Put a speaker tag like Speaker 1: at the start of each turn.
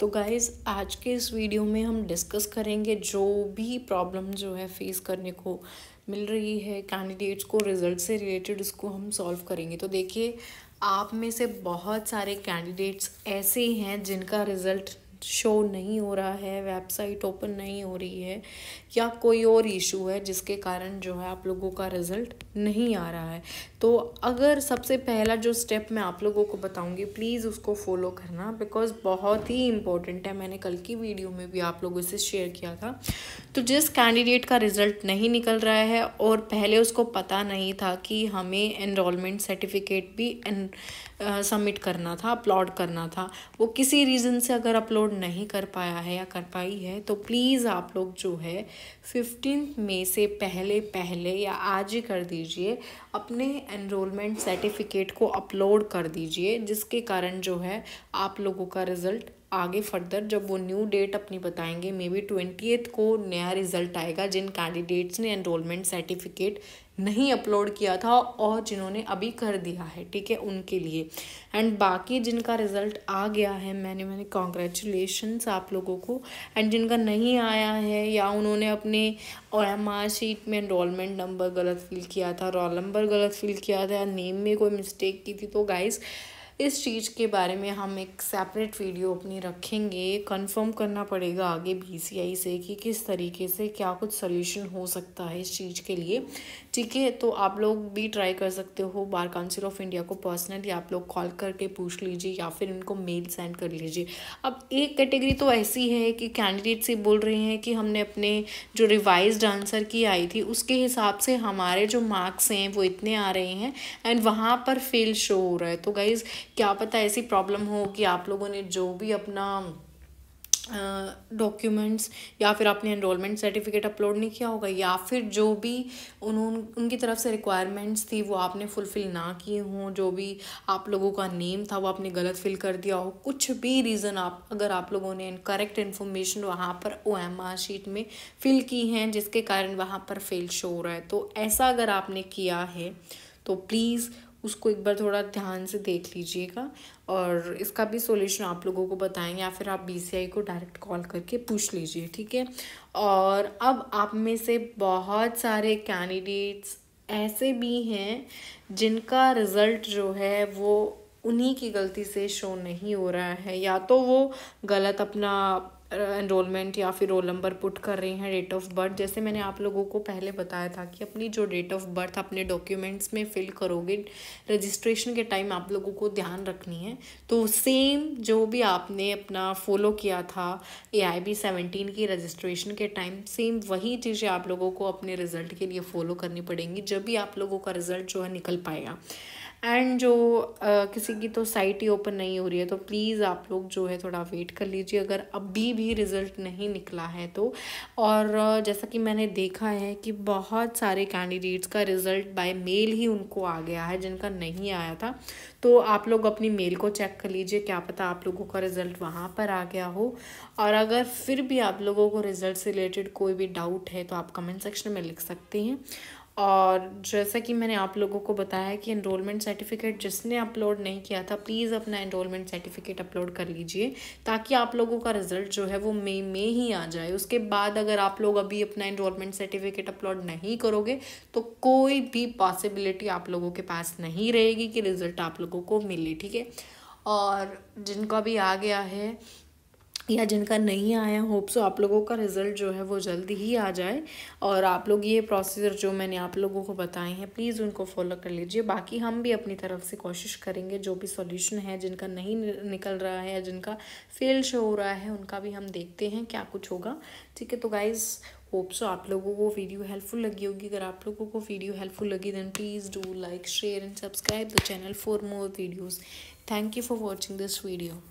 Speaker 1: तो गाइज़ आज के इस वीडियो में हम डिस्कस करेंगे जो भी प्रॉब्लम जो है फेस करने को मिल रही है कैंडिडेट्स को रिज़ल्ट से रिलेटेड उसको हम सॉल्व करेंगे तो देखिए आप में से बहुत सारे कैंडिडेट्स ऐसे हैं जिनका रिज़ल्ट शो नहीं हो रहा है वेबसाइट ओपन नहीं हो रही है या कोई और इशू है जिसके कारण जो है आप लोगों का रिज़ल्ट नहीं आ रहा है तो अगर सबसे पहला जो स्टेप मैं आप लोगों को बताऊंगी प्लीज़ उसको फॉलो करना बिकॉज़ बहुत ही इम्पोर्टेंट है मैंने कल की वीडियो में भी आप लोगों से शेयर किया था तो जिस कैंडिडेट का रिज़ल्ट नहीं निकल रहा है और पहले उसको पता नहीं था कि हमें एनरोलमेंट सर्टिफिकेट भी सबमिट करना था अपलोड करना था वो किसी रीज़न से अगर अपलोड नहीं कर पाया है या कर पाई है तो प्लीज़ आप लोग जो है फिफ्टीन मे से पहले पहले या आज ही कर दीजिए दीजिए अपने एनरोलमेंट सर्टिफिकेट को अपलोड कर दीजिए जिसके कारण जो है आप लोगों का रिज़ल्ट आगे फर्दर जब वो न्यू डेट अपनी बताएंगे मे बी ट्वेंटी एथ को नया रिजल्ट आएगा जिन कैंडिडेट्स ने एनरोलमेंट सर्टिफिकेट नहीं अपलोड किया था और जिन्होंने अभी कर दिया है ठीक है उनके लिए एंड बाकी जिनका रिज़ल्ट आ गया है मैंने मैंने कॉन्ग्रेचुलेशन्स आप लोगों को एंड जिनका नहीं आया है या उन्होंने अपने और एम आर शीट में इनरोलमेंट नंबर गलत फिल किया था रोल नंबर गलत फिल किया था या नेम में कोई मिस्टेक की थी तो गाइज़ इस चीज़ के बारे में हम एक सेपरेट वीडियो अपनी रखेंगे कंफर्म करना पड़ेगा आगे बीसीआई से कि किस तरीके से क्या कुछ सोल्यूशन हो सकता है इस चीज़ के लिए ठीक है तो आप लोग भी ट्राई कर सकते हो बार काउंसिल ऑफ इंडिया को पर्सनली आप लोग कॉल करके पूछ लीजिए या फिर इनको मेल सेंड कर लीजिए अब एक कैटेगरी तो ऐसी है कि कैंडिडेट से बोल रहे हैं कि हमने अपने जो रिवाइज आंसर की आई थी उसके हिसाब से हमारे जो मार्क्स हैं वो इतने आ रहे हैं एंड वहाँ पर फेल शो हो रहा है तो गाइज़ क्या पता ऐसी प्रॉब्लम हो कि आप लोगों ने जो भी अपना डॉक्यूमेंट्स uh, या फिर आपने एनरोलमेंट सर्टिफिकेट अपलोड नहीं किया होगा या फिर जो भी उन्होंने उनकी तरफ से रिक्वायरमेंट्स थी वो आपने फुलफ़िल ना किए हों जो भी आप लोगों का नेम था वो आपने गलत फिल कर दिया हो कुछ भी रीज़न आप अगर आप लोगों ने करेक्ट इन्फॉर्मेशन वहाँ पर ओ एम आर शीट में फ़िल की हैं जिसके कारण वहाँ पर फेल शो हो रहा है तो ऐसा अगर आपने किया है तो प्लीज़ उसको एक बार थोड़ा ध्यान से देख लीजिएगा और इसका भी सोल्यूशन आप लोगों को बताएं या फिर आप बी को डायरेक्ट कॉल करके पूछ लीजिए ठीक है और अब आप में से बहुत सारे कैंडिडेट्स ऐसे भी हैं जिनका रिज़ल्ट जो है वो उन्हीं की गलती से शो नहीं हो रहा है या तो वो गलत अपना एनरोलमेंट या फिर रोल नंबर पुट कर रही हैं डेट ऑफ बर्थ जैसे मैंने आप लोगों को पहले बताया था कि अपनी जो डेट ऑफ बर्थ अपने डॉक्यूमेंट्स में फिल करोगे रजिस्ट्रेशन के टाइम आप लोगों को ध्यान रखनी है तो सेम जो भी आपने अपना फॉलो किया था ए आई बी सेवेंटीन की रजिस्ट्रेशन के टाइम सेम वही चीज़ें आप लोगों को अपने रिजल्ट के लिए फ़ॉलो करनी पड़ेंगी जब भी आप लोगों का रिजल्ट जो है निकल पाएगा एंड जो आ, किसी की तो साइट ही ओपन नहीं हो रही है तो प्लीज़ आप लोग जो है थोड़ा वेट कर लीजिए अगर अभी भी रिज़ल्ट नहीं निकला है तो और जैसा कि मैंने देखा है कि बहुत सारे कैंडिडेट्स का रिज़ल्ट बाय मेल ही उनको आ गया है जिनका नहीं आया था तो आप लोग अपनी मेल को चेक कर लीजिए क्या पता आप लोगों का रिज़ल्ट वहाँ पर आ गया हो और अगर फिर भी आप लोगों को रिज़ल्ट से रिलेटेड कोई भी डाउट है तो आप कमेंट सेक्शन में लिख सकते हैं और जैसा कि मैंने आप लोगों को बताया कि इनरोलमेंट सर्टिफिकेट जिसने अपलोड नहीं किया था प्लीज़ अपना इनरोलमेंट सर्टिफिकेट अपलोड कर लीजिए ताकि आप लोगों का रिज़ल्ट जो है वो मई में ही आ जाए उसके बाद अगर आप लोग अभी अपना इनरोलमेंट सर्टिफिकेट अपलोड नहीं करोगे तो कोई भी पॉसिबिलिटी आप लोगों के पास नहीं रहेगी कि रिज़ल्ट आप लोगों को मिले ठीक है और जिनका भी आ गया है या जिनका नहीं आया होप सो तो आप लोगों का रिज़ल्ट जो है वो जल्दी ही आ जाए और आप लोग ये प्रोसीजर जो मैंने आप लोगों को बताए हैं प्लीज़ उनको फॉलो कर लीजिए बाकी हम भी अपनी तरफ से कोशिश करेंगे जो भी सॉल्यूशन है जिनका नहीं निकल रहा है या जिनका फेल शो हो रहा है उनका भी हम देखते हैं क्या कुछ होगा ठीक है तो गाइज़ होप सो आप लोगों को वीडियो हेल्पफुल लगी होगी अगर आप लोगों को वीडियो हेल्पफुल लगी then please do like share and subscribe the channel for more videos thank you for watching this video